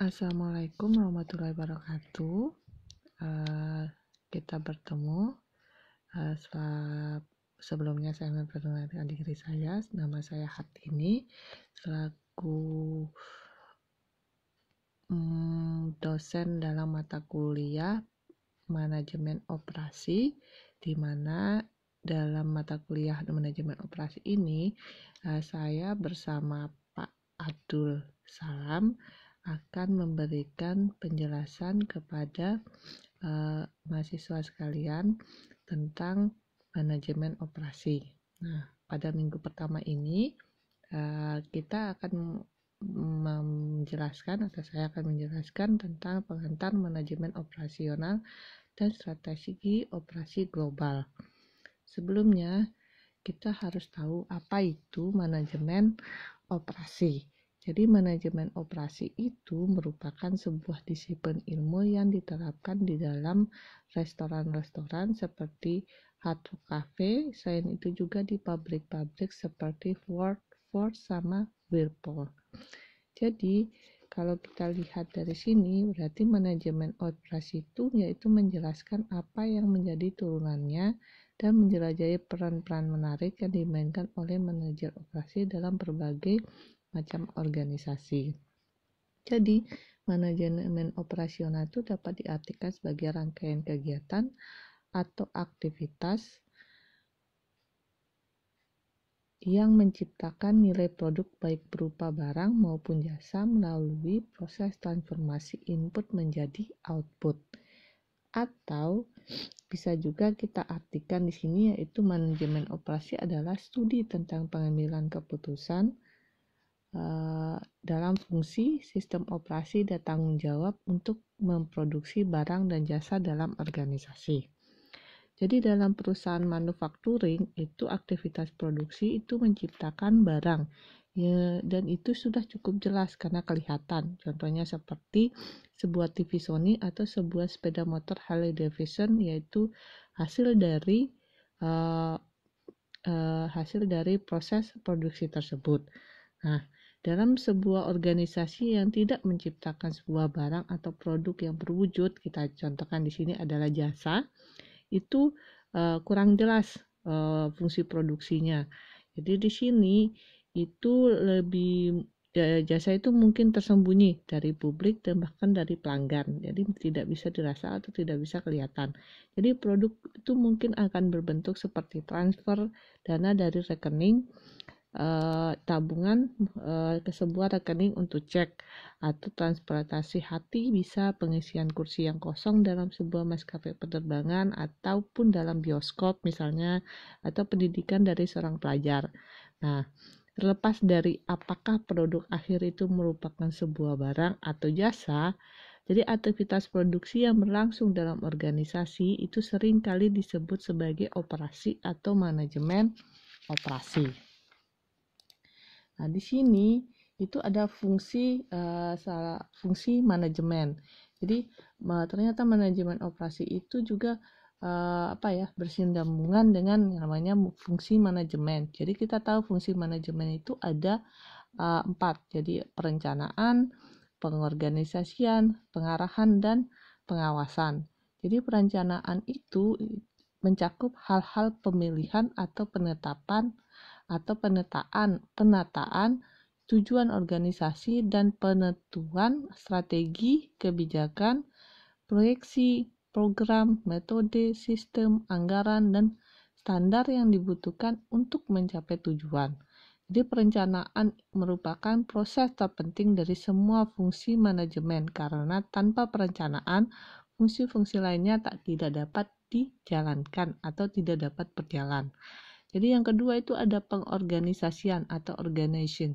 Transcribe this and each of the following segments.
Assalamualaikum warahmatullahi wabarakatuh. Uh, kita bertemu uh, sebelumnya saya memperkenalkan diri saya. Nama saya Hatini selaku um, dosen dalam mata kuliah manajemen operasi di mana dalam mata kuliah manajemen operasi ini uh, saya bersama Pak Abdul Salam akan memberikan penjelasan kepada uh, mahasiswa sekalian tentang manajemen operasi. Nah, pada minggu pertama ini uh, kita akan menjelaskan atau saya akan menjelaskan tentang pengantar manajemen operasional dan strategi operasi global. Sebelumnya, kita harus tahu apa itu manajemen operasi. Jadi manajemen operasi itu merupakan sebuah disiplin ilmu yang diterapkan di dalam restoran-restoran seperti Hard Rock Cafe, selain itu juga di pabrik-pabrik seperti Ford, Ford sama Whirlpool. Jadi, kalau kita lihat dari sini, berarti manajemen operasi itu yaitu menjelaskan apa yang menjadi turunannya dan menjelajahi peran-peran menarik yang dimainkan oleh manajer operasi dalam berbagai macam organisasi. Jadi, manajemen operasional itu dapat diartikan sebagai rangkaian kegiatan atau aktivitas yang menciptakan nilai produk baik berupa barang maupun jasa melalui proses transformasi input menjadi output. Atau bisa juga kita artikan di sini yaitu manajemen operasi adalah studi tentang pengambilan keputusan, Eh, dalam fungsi sistem operasi dan tanggung jawab untuk memproduksi barang dan jasa dalam organisasi. Jadi dalam perusahaan manufakturing itu aktivitas produksi itu menciptakan barang ya, dan itu sudah cukup jelas karena kelihatan. Contohnya seperti sebuah TV Sony atau sebuah sepeda motor Harley Davidson yaitu hasil dari uh, uh, hasil dari proses produksi tersebut. Nah, dalam sebuah organisasi yang tidak menciptakan sebuah barang atau produk yang berwujud, kita contohkan di sini adalah jasa, itu uh, kurang jelas uh, fungsi produksinya. Jadi di sini itu lebih eh, jasa itu mungkin tersembunyi dari publik dan bahkan dari pelanggan. Jadi tidak bisa dirasa atau tidak bisa kelihatan. Jadi produk itu mungkin akan berbentuk seperti transfer dana dari rekening uh, tabungan uh, eh, ke sebuah rekening untuk cek atau transportasi hati bisa pengisian kursi yang kosong dalam sebuah maskapai penerbangan ataupun dalam bioskop misalnya atau pendidikan dari seorang pelajar. Nah, terlepas dari apakah produk akhir itu merupakan sebuah barang atau jasa, jadi aktivitas produksi yang berlangsung dalam organisasi itu seringkali disebut sebagai operasi atau manajemen operasi. Nah, di sini itu ada fungsi uh, fungsi manajemen. Jadi ternyata manajemen operasi itu juga uh, apa ya bersinambungan dengan namanya fungsi manajemen. Jadi kita tahu fungsi manajemen itu ada uh, empat. Jadi perencanaan, pengorganisasian, pengarahan dan pengawasan. Jadi perencanaan itu mencakup hal-hal pemilihan atau penetapan atau penetaan, penataan tujuan organisasi dan penentuan strategi kebijakan, proyeksi, program, metode, sistem, anggaran, dan standar yang dibutuhkan untuk mencapai tujuan. Jadi perencanaan merupakan proses terpenting dari semua fungsi manajemen karena tanpa perencanaan fungsi-fungsi lainnya tak tidak dapat dijalankan atau tidak dapat berjalan. Jadi yang kedua itu ada pengorganisasian atau organization.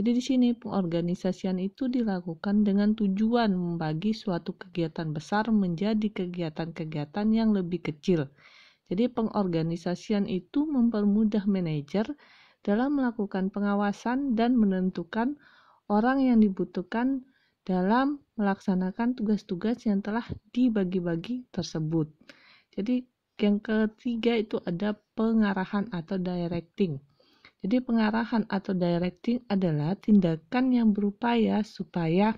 Jadi di sini pengorganisasian itu dilakukan dengan tujuan membagi suatu kegiatan besar menjadi kegiatan-kegiatan yang lebih kecil. Jadi pengorganisasian itu mempermudah manajer dalam melakukan pengawasan dan menentukan orang yang dibutuhkan dalam melaksanakan tugas-tugas yang telah dibagi-bagi tersebut. Jadi yang ketiga itu ada pengarahan atau directing. Jadi pengarahan atau directing adalah tindakan yang berupaya supaya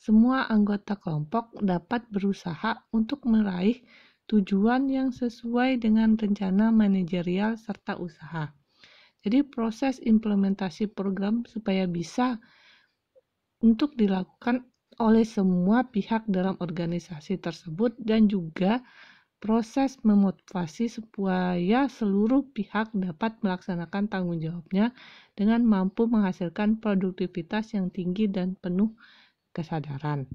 semua anggota kelompok dapat berusaha untuk meraih tujuan yang sesuai dengan rencana manajerial serta usaha. Jadi proses implementasi program supaya bisa untuk dilakukan oleh semua pihak dalam organisasi tersebut dan juga proses memotivasi supaya seluruh pihak dapat melaksanakan tanggung jawabnya dengan mampu menghasilkan produktivitas yang tinggi dan penuh kesadaran.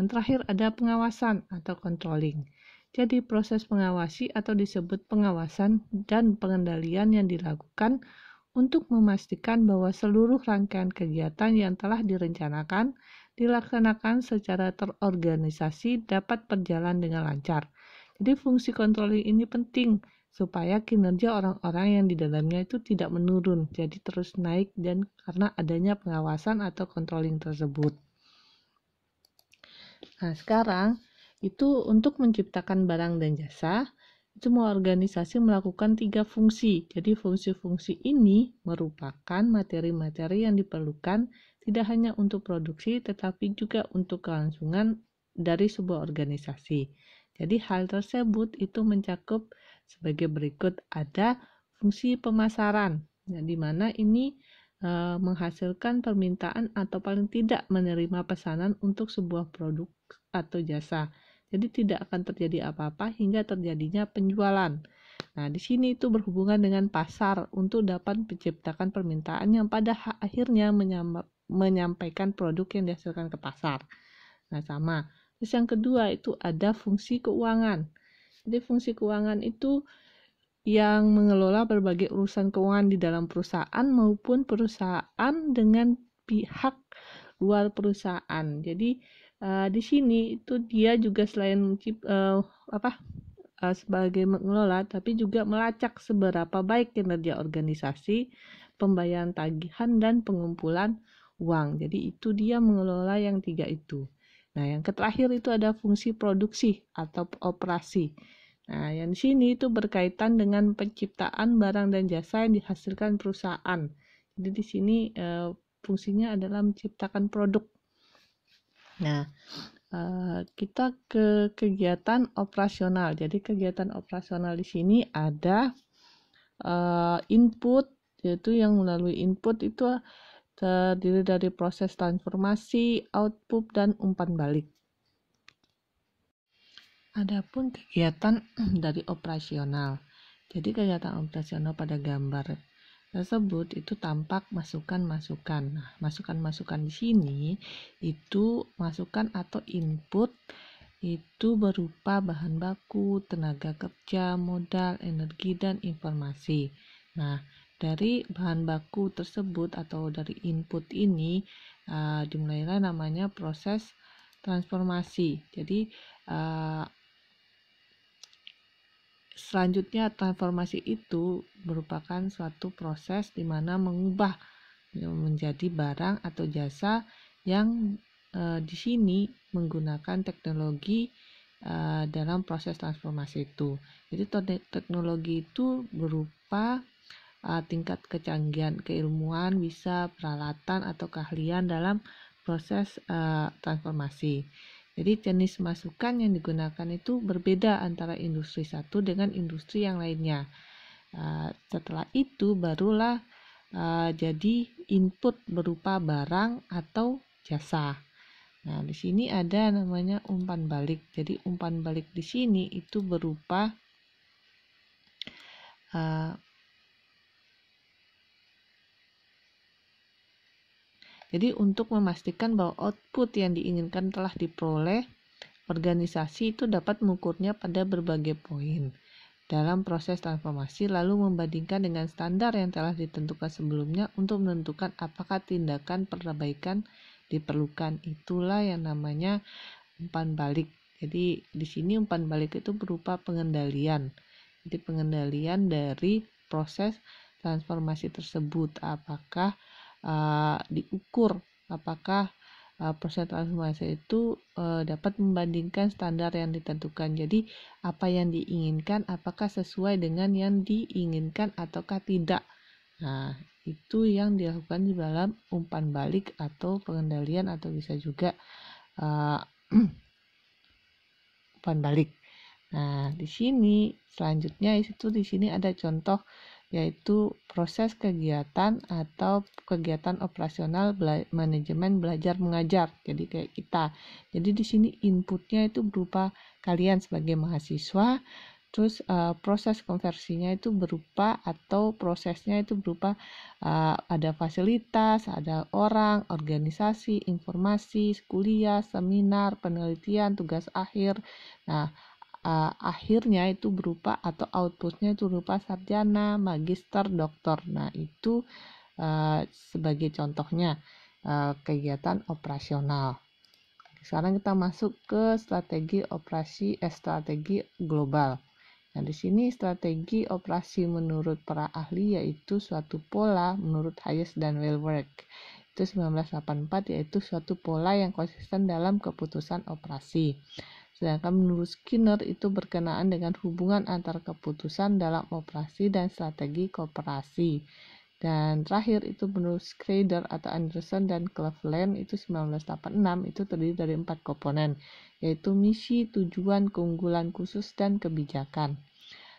Yang terakhir ada pengawasan atau controlling. Jadi proses pengawasi atau disebut pengawasan dan pengendalian yang dilakukan untuk memastikan bahwa seluruh rangkaian kegiatan yang telah direncanakan dilaksanakan secara terorganisasi dapat berjalan dengan lancar jadi fungsi controlling ini penting supaya kinerja orang-orang yang di dalamnya itu tidak menurun, jadi terus naik dan karena adanya pengawasan atau controlling tersebut. Nah, sekarang itu untuk menciptakan barang dan jasa, semua organisasi melakukan tiga fungsi. Jadi fungsi-fungsi ini merupakan materi-materi yang diperlukan tidak hanya untuk produksi tetapi juga untuk kelangsungan dari sebuah organisasi. Jadi hal tersebut itu mencakup sebagai berikut ada fungsi pemasaran, ya, di mana ini e, menghasilkan permintaan atau paling tidak menerima pesanan untuk sebuah produk atau jasa. Jadi tidak akan terjadi apa-apa hingga terjadinya penjualan. Nah, di sini itu berhubungan dengan pasar untuk dapat menciptakan permintaan yang pada akhirnya menyampaikan produk yang dihasilkan ke pasar. Nah, sama. Terus yang kedua itu ada fungsi keuangan. Jadi fungsi keuangan itu yang mengelola berbagai urusan keuangan di dalam perusahaan maupun perusahaan dengan pihak luar perusahaan. Jadi uh, di sini itu dia juga selain uh, apa uh, sebagai mengelola, tapi juga melacak seberapa baik kinerja organisasi, pembayaran tagihan dan pengumpulan uang. Jadi itu dia mengelola yang tiga itu. Nah, yang terakhir itu ada fungsi produksi atau operasi. Nah, yang di sini itu berkaitan dengan penciptaan barang dan jasa yang dihasilkan perusahaan. Jadi di sini e, fungsinya adalah menciptakan produk. Nah, e, kita ke kegiatan operasional. Jadi kegiatan operasional di sini ada e, input, yaitu yang melalui input itu terdiri dari proses transformasi, output, dan umpan balik. Adapun kegiatan dari operasional. Jadi kegiatan operasional pada gambar tersebut itu tampak masukan-masukan. Nah, masukan-masukan di sini itu masukan atau input itu berupa bahan baku, tenaga kerja, modal, energi, dan informasi. Nah, dari bahan baku tersebut atau dari input ini uh, dimulailah namanya proses transformasi. Jadi uh, selanjutnya transformasi itu merupakan suatu proses di mana mengubah ya, menjadi barang atau jasa yang e, di sini menggunakan teknologi e, dalam proses transformasi itu. Jadi teknologi itu berupa uh, tingkat kecanggihan keilmuan, bisa peralatan atau keahlian dalam proses uh, transformasi. Jadi jenis masukan yang digunakan itu berbeda antara industri satu dengan industri yang lainnya. Uh, setelah itu barulah uh, jadi input berupa barang atau jasa. Nah, di sini ada namanya umpan balik. Jadi umpan balik di sini itu berupa uh, Jadi untuk memastikan bahwa output yang diinginkan telah diperoleh, organisasi itu dapat mengukurnya pada berbagai poin dalam proses transformasi lalu membandingkan dengan standar yang telah ditentukan sebelumnya untuk menentukan apakah tindakan perbaikan diperlukan. Itulah yang namanya umpan balik. Jadi di sini umpan balik itu berupa pengendalian. Jadi pengendalian dari proses transformasi tersebut apakah uh, diukur apakah uh, proses transformasi itu uh, dapat membandingkan standar yang ditentukan. Jadi, apa yang diinginkan apakah sesuai dengan yang diinginkan ataukah tidak. Nah, itu yang dilakukan di dalam umpan balik atau pengendalian atau bisa juga uh, umpan balik. Nah, di sini selanjutnya itu di sini ada contoh yaitu proses kegiatan atau kegiatan operasional bela manajemen belajar mengajar. Jadi kayak kita. Jadi di sini inputnya itu berupa kalian sebagai mahasiswa, terus uh, proses konversinya itu berupa atau prosesnya itu berupa uh, ada fasilitas, ada orang, organisasi, informasi, kuliah, seminar, penelitian, tugas akhir. Nah, uh, akhirnya itu berupa atau outputnya itu berupa sarjana, magister, doktor. Nah itu uh, sebagai contohnya uh, kegiatan operasional. Sekarang kita masuk ke strategi operasi eh, strategi global. Nah, di sini strategi operasi menurut para ahli yaitu suatu pola menurut Hayes dan Wellwork. Itu 1984 yaitu suatu pola yang konsisten dalam keputusan operasi. Sedangkan menurut Skinner itu berkenaan dengan hubungan antar keputusan dalam operasi dan strategi kooperasi. Dan terakhir itu menurut Schrader atau Anderson dan Cleveland itu 1986 itu terdiri dari empat komponen yaitu misi, tujuan, keunggulan khusus, dan kebijakan.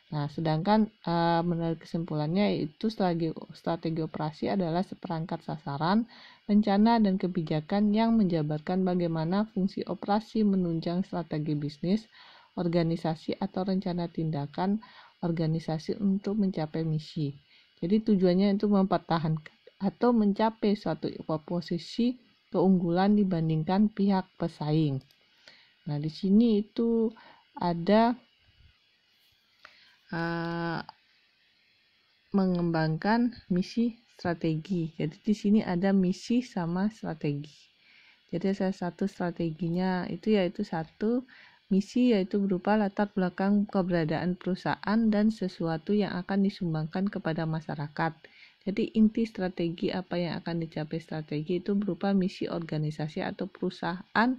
Nah, sedangkan e, menurut kesimpulannya itu strategi, strategi operasi adalah seperangkat sasaran, rencana, dan kebijakan yang menjabarkan bagaimana fungsi operasi menunjang strategi bisnis, organisasi, atau rencana tindakan organisasi untuk mencapai misi. Jadi tujuannya itu mempertahankan atau mencapai suatu posisi keunggulan dibandingkan pihak pesaing. Nah, di sini itu ada Eh, mengembangkan misi strategi. Jadi di sini ada misi sama strategi. Jadi saya satu strateginya itu yaitu satu misi yaitu berupa latar belakang keberadaan perusahaan dan sesuatu yang akan disumbangkan kepada masyarakat. Jadi inti strategi apa yang akan dicapai strategi itu berupa misi organisasi atau perusahaan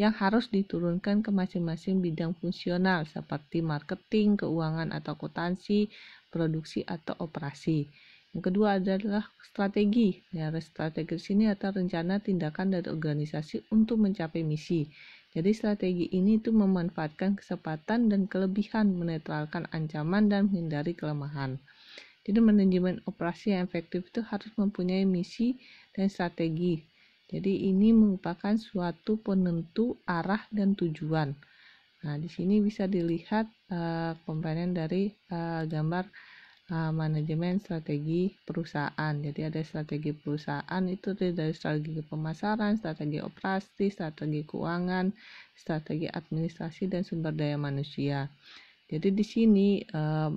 yang harus diturunkan ke masing-masing bidang fungsional seperti marketing, keuangan atau akuntansi, produksi atau operasi. Yang kedua adalah strategi. Ya, strategi sini atau rencana tindakan dari organisasi untuk mencapai misi. Jadi strategi ini itu memanfaatkan kesempatan dan kelebihan, menetralkan ancaman dan menghindari kelemahan. Jadi manajemen operasi yang efektif itu harus mempunyai misi dan strategi. Jadi ini merupakan suatu penentu arah dan tujuan. Nah, di sini bisa dilihat uh, eh, komponen dari uh, gambar uh, manajemen strategi perusahaan. Jadi ada strategi perusahaan itu dari strategi pemasaran, strategi operasi, strategi keuangan, strategi administrasi dan sumber daya manusia. Jadi di sini uh,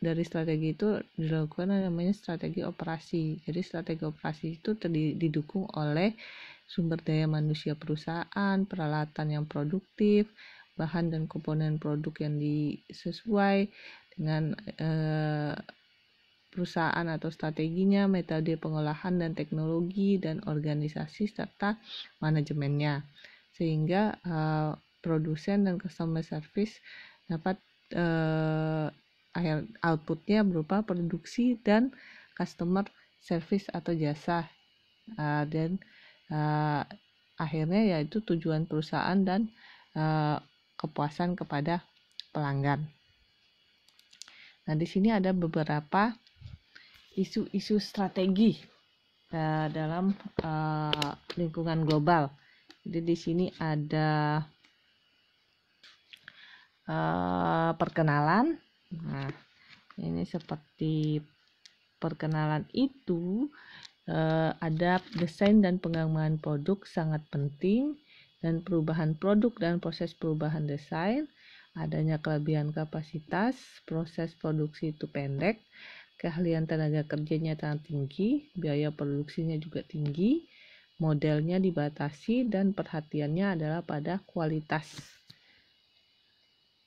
dari strategi itu dilakukan namanya strategi operasi. Jadi strategi operasi itu didukung oleh sumber daya manusia perusahaan, peralatan yang produktif, bahan dan komponen produk yang disesuai dengan eh, perusahaan atau strateginya, metode pengolahan dan teknologi dan organisasi serta manajemennya. Sehingga eh, produsen dan customer service dapat eh, akhir outputnya berupa produksi dan customer service atau jasa uh, dan uh, akhirnya yaitu tujuan perusahaan dan uh, kepuasan kepada pelanggan. Nah di sini ada beberapa isu-isu strategi uh, dalam uh, lingkungan global. Jadi di sini ada uh, perkenalan, Nah, ini seperti perkenalan itu eh, ada desain dan pengembangan produk sangat penting dan perubahan produk dan proses perubahan desain, adanya kelebihan kapasitas, proses produksi itu pendek, keahlian tenaga kerjanya sangat tinggi, biaya produksinya juga tinggi, modelnya dibatasi dan perhatiannya adalah pada kualitas.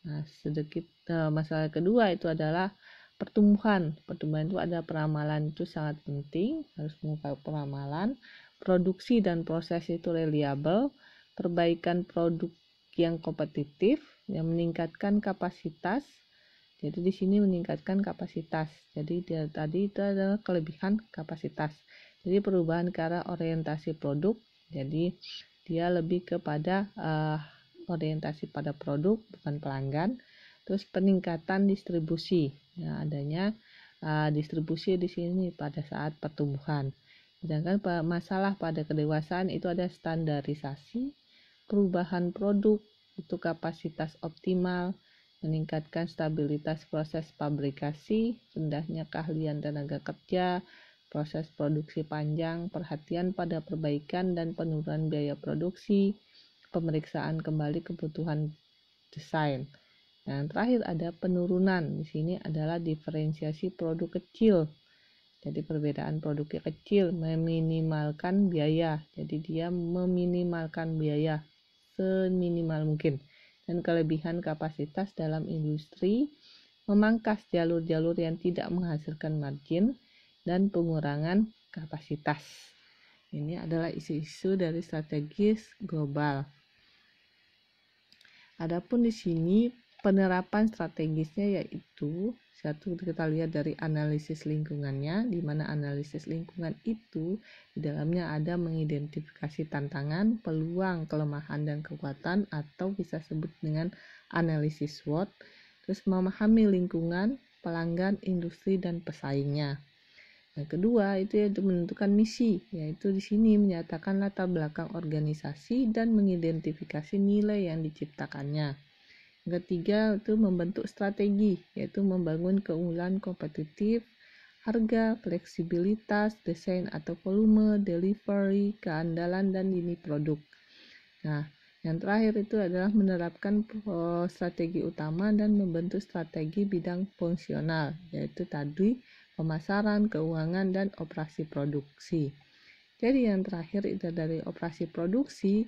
Nah, sedikit uh, masalah kedua itu adalah pertumbuhan. Pertumbuhan itu ada peramalan itu sangat penting, harus mengungkap peramalan. Produksi dan proses itu reliable. Perbaikan produk yang kompetitif, yang meningkatkan kapasitas. Jadi di sini meningkatkan kapasitas. Jadi dia, tadi itu adalah kelebihan kapasitas. Jadi perubahan ke arah orientasi produk. Jadi dia lebih kepada uh, orientasi pada produk bukan pelanggan terus peningkatan distribusi ya adanya uh, distribusi di sini pada saat pertumbuhan sedangkan masalah pada kedewasaan itu ada standarisasi perubahan produk itu kapasitas optimal meningkatkan stabilitas proses pabrikasi, rendahnya keahlian tenaga kerja, proses produksi panjang, perhatian pada perbaikan dan penurunan biaya produksi, pemeriksaan kembali kebutuhan desain. Dan terakhir ada penurunan. Di sini adalah diferensiasi produk kecil. Jadi perbedaan produknya kecil meminimalkan biaya. Jadi dia meminimalkan biaya seminimal mungkin. Dan kelebihan kapasitas dalam industri memangkas jalur-jalur yang tidak menghasilkan margin dan pengurangan kapasitas. Ini adalah isu-isu dari strategis global. Adapun di sini penerapan strategisnya yaitu satu kita lihat dari analisis lingkungannya di mana analisis lingkungan itu di dalamnya ada mengidentifikasi tantangan, peluang, kelemahan dan kekuatan atau bisa sebut dengan analisis SWOT. Terus memahami lingkungan, pelanggan, industri dan pesaingnya. Yang kedua itu yaitu menentukan misi, yaitu di sini menyatakan latar belakang organisasi dan mengidentifikasi nilai yang diciptakannya. Yang ketiga itu membentuk strategi, yaitu membangun keunggulan kompetitif, harga, fleksibilitas, desain atau volume, delivery, keandalan dan lini produk. Nah, yang terakhir itu adalah menerapkan eh, strategi utama dan membentuk strategi bidang fungsional, yaitu tadi pemasaran, keuangan, dan operasi produksi. Jadi yang terakhir itu dari operasi produksi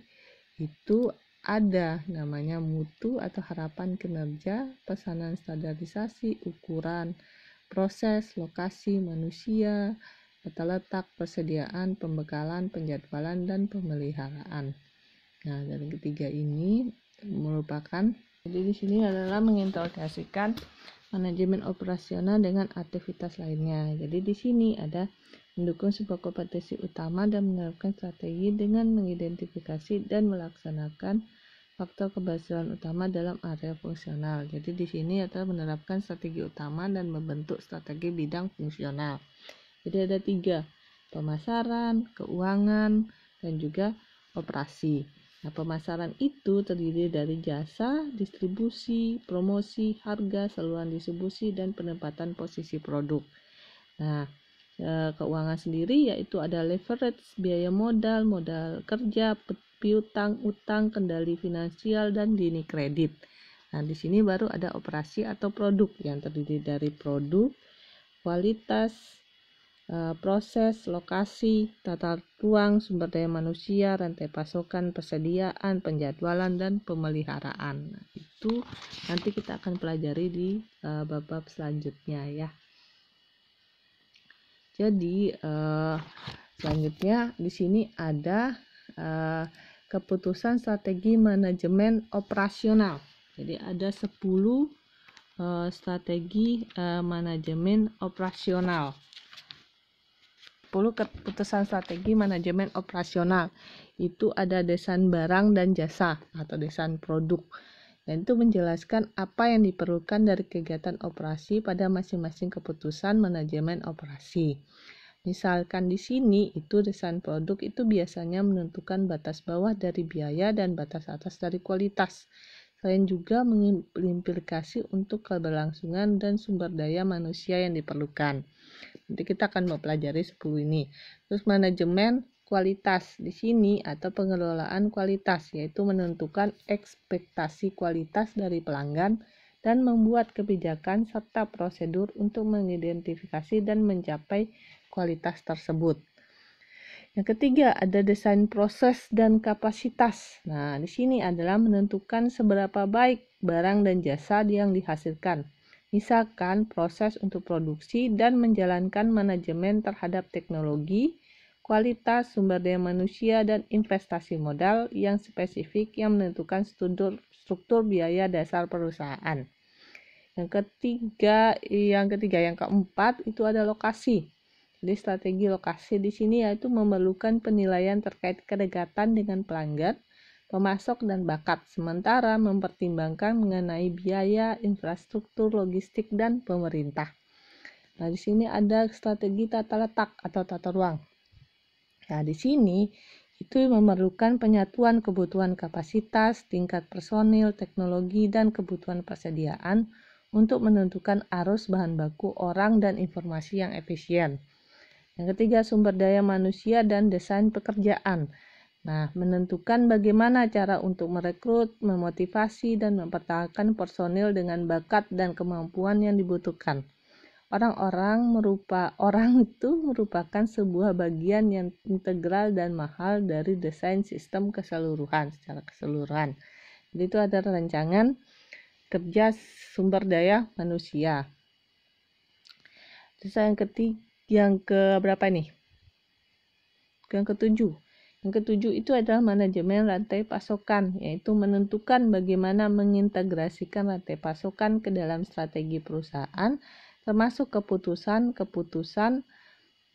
itu ada namanya mutu atau harapan kinerja, pesanan standarisasi, ukuran, proses, lokasi, manusia, tata letak, persediaan, pembekalan, penjadwalan, dan pemeliharaan. Nah, dari ketiga ini merupakan jadi di sini adalah mengintegrasikan manajemen operasional dengan aktivitas lainnya. Jadi di sini ada mendukung sebuah kompetensi utama dan menerapkan strategi dengan mengidentifikasi dan melaksanakan faktor keberhasilan utama dalam area fungsional. Jadi di sini adalah menerapkan strategi utama dan membentuk strategi bidang fungsional. Jadi ada tiga, pemasaran, keuangan, dan juga operasi. Nah, pemasaran itu terdiri dari jasa, distribusi, promosi, harga, saluran distribusi, dan penempatan posisi produk. Nah, eh, keuangan sendiri yaitu ada leverage, biaya modal, modal kerja, piutang, utang, kendali finansial, dan dini kredit. Nah, di sini baru ada operasi atau produk yang terdiri dari produk, kualitas, Eh, proses, lokasi, tata ruang, sumber daya manusia, rantai pasokan, persediaan, penjadwalan, dan pemeliharaan. Nah, itu nanti kita akan pelajari di babak eh, bab-bab selanjutnya ya. Jadi uh, selanjutnya di sini ada uh, keputusan strategi manajemen operasional. Jadi ada 10 uh, strategi uh, manajemen operasional keputusan strategi manajemen operasional itu ada desain barang dan jasa atau desain produk dan itu menjelaskan apa yang diperlukan dari kegiatan operasi pada masing-masing keputusan manajemen operasi Misalkan di sini itu desain produk itu biasanya menentukan batas bawah dari biaya dan batas atas dari kualitas selain juga mengimplikasi untuk keberlangsungan dan sumber daya manusia yang diperlukan. Nanti kita akan mempelajari 10 ini. Terus manajemen kualitas di sini atau pengelolaan kualitas yaitu menentukan ekspektasi kualitas dari pelanggan dan membuat kebijakan serta prosedur untuk mengidentifikasi dan mencapai kualitas tersebut. Yang ketiga, ada desain proses dan kapasitas. Nah, di sini adalah menentukan seberapa baik barang dan jasa yang dihasilkan. Misalkan proses untuk produksi dan menjalankan manajemen terhadap teknologi, kualitas sumber daya manusia dan investasi modal yang spesifik yang menentukan struktur, struktur biaya dasar perusahaan. Yang ketiga, yang ketiga, yang keempat itu ada lokasi. Jadi strategi lokasi di sini yaitu memerlukan penilaian terkait kedekatan dengan pelanggan, pemasok dan bakat, sementara mempertimbangkan mengenai biaya, infrastruktur, logistik dan pemerintah. Nah, di sini ada strategi tata letak atau tata ruang. Nah, di sini itu memerlukan penyatuan kebutuhan kapasitas, tingkat personil, teknologi, dan kebutuhan persediaan untuk menentukan arus bahan baku orang dan informasi yang efisien. Yang ketiga, sumber daya manusia dan desain pekerjaan. Nah, menentukan bagaimana cara untuk merekrut, memotivasi, dan mempertahankan personil dengan bakat dan kemampuan yang dibutuhkan. Orang-orang merupa orang itu merupakan sebuah bagian yang integral dan mahal dari desain sistem keseluruhan secara keseluruhan. Jadi itu ada rancangan kerja sumber daya manusia. Terus yang ketiga yang ke berapa nih? Yang ketujuh. Yang ketujuh itu adalah manajemen rantai pasokan, yaitu menentukan bagaimana mengintegrasikan rantai pasokan ke dalam strategi perusahaan, termasuk keputusan-keputusan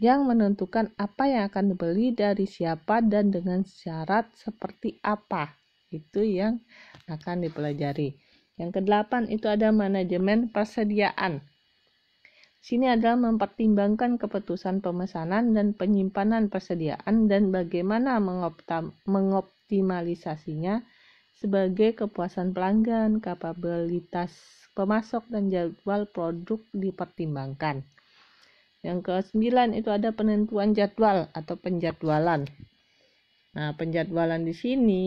yang menentukan apa yang akan dibeli dari siapa dan dengan syarat seperti apa. Itu yang akan dipelajari. Yang kedelapan itu ada manajemen persediaan sini adalah mempertimbangkan keputusan pemesanan dan penyimpanan persediaan dan bagaimana mengoptimalisasinya sebagai kepuasan pelanggan, kapabilitas pemasok dan jadwal produk dipertimbangkan. Yang ke kesembilan itu ada penentuan jadwal atau penjadwalan. Nah, penjadwalan di sini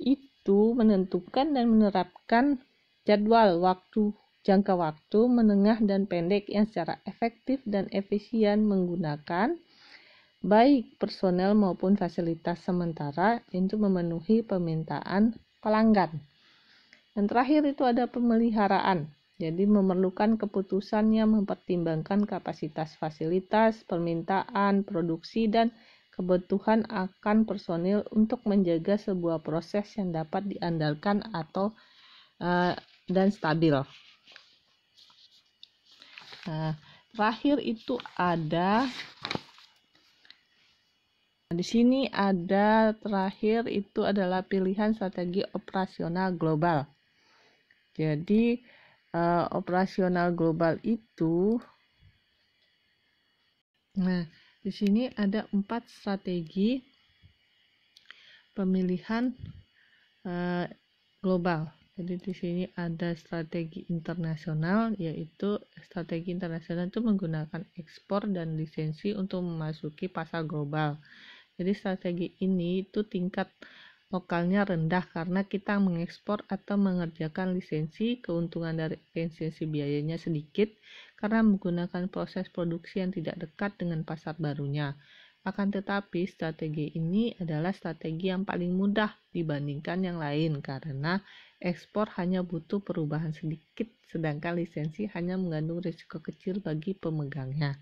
itu menentukan dan menerapkan jadwal waktu jangka waktu menengah dan pendek yang secara efektif dan efisien menggunakan baik personel maupun fasilitas sementara untuk memenuhi permintaan pelanggan. Dan terakhir itu ada pemeliharaan. Jadi memerlukan keputusan yang mempertimbangkan kapasitas fasilitas, permintaan, produksi dan kebutuhan akan personil untuk menjaga sebuah proses yang dapat diandalkan atau uh, dan stabil. Nah, terakhir itu ada nah, di sini ada terakhir itu adalah pilihan strategi operasional global. Jadi uh, operasional global itu nah di sini ada empat strategi pemilihan uh, global jadi di sini ada strategi internasional, yaitu strategi internasional itu menggunakan ekspor dan lisensi untuk memasuki pasar global. Jadi strategi ini itu tingkat lokalnya rendah karena kita mengekspor atau mengerjakan lisensi, keuntungan dari lisensi biayanya sedikit karena menggunakan proses produksi yang tidak dekat dengan pasar barunya. Akan tetapi, strategi ini adalah strategi yang paling mudah dibandingkan yang lain karena ekspor hanya butuh perubahan sedikit, sedangkan lisensi hanya mengandung risiko kecil bagi pemegangnya.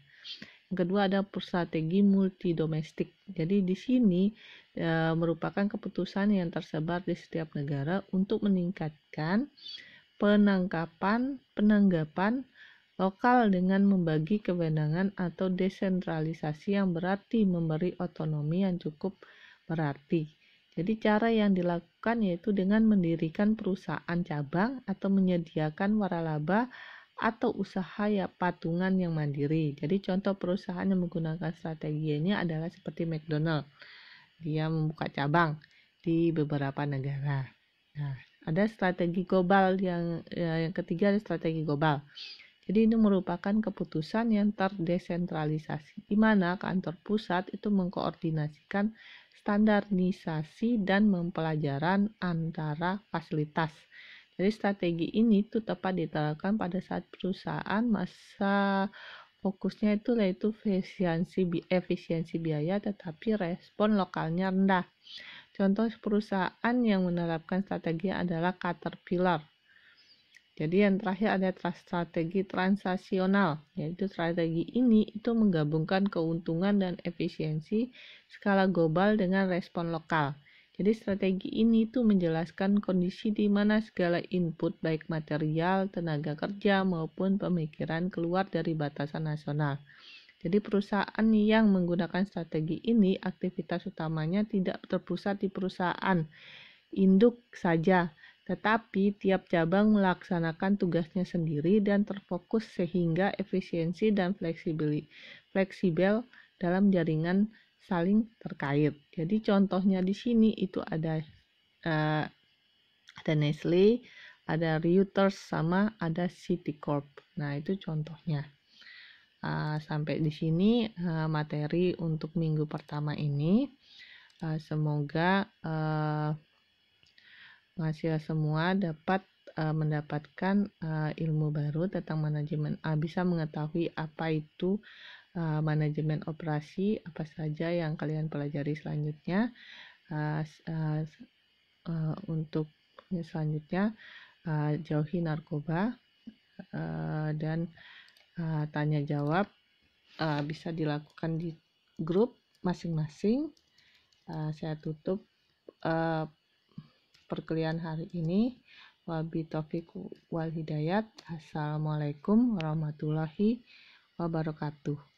Yang kedua ada strategi multidomestik. Jadi di sini e, merupakan keputusan yang tersebar di setiap negara untuk meningkatkan penangkapan, penanggapan lokal dengan membagi kewenangan atau desentralisasi yang berarti memberi otonomi yang cukup berarti. Jadi cara yang dilakukan yaitu dengan mendirikan perusahaan cabang atau menyediakan waralaba atau usaha ya patungan yang mandiri. Jadi contoh perusahaan yang menggunakan strateginya adalah seperti McDonald. Dia membuka cabang di beberapa negara. Nah, ada strategi global yang, ya, yang ketiga ada strategi global. Jadi ini merupakan keputusan yang terdesentralisasi, di mana kantor pusat itu mengkoordinasikan standarisasi dan mempelajaran antara fasilitas. Jadi strategi ini itu tepat diterapkan pada saat perusahaan masa fokusnya itu yaitu efisiensi efisiensi biaya tetapi respon lokalnya rendah. Contoh perusahaan yang menerapkan strategi adalah Caterpillar jadi yang terakhir ada strategi transaksional, yaitu strategi ini itu menggabungkan keuntungan dan efisiensi skala global dengan respon lokal. Jadi strategi ini itu menjelaskan kondisi di mana segala input baik material, tenaga kerja maupun pemikiran keluar dari batasan nasional. Jadi perusahaan yang menggunakan strategi ini aktivitas utamanya tidak terpusat di perusahaan induk saja, tetapi tiap cabang melaksanakan tugasnya sendiri dan terfokus sehingga efisiensi dan fleksibel, fleksibel dalam jaringan saling terkait. Jadi contohnya di sini itu ada uh, ada Nestle, ada Reuters sama ada Citicorp. Nah, itu contohnya. Uh, sampai di sini uh, materi untuk minggu pertama ini. Uh, semoga uh, mahasiswa semua dapat uh, mendapatkan uh, ilmu baru tentang manajemen uh, bisa mengetahui apa itu uh, manajemen operasi apa saja yang kalian pelajari selanjutnya uh, uh, uh, untuk selanjutnya uh, jauhi narkoba uh, dan uh, tanya jawab uh, bisa dilakukan di grup masing-masing uh, saya tutup uh, perkuliahan hari ini. Wabi taufik wal hidayat. Assalamualaikum warahmatullahi wabarakatuh.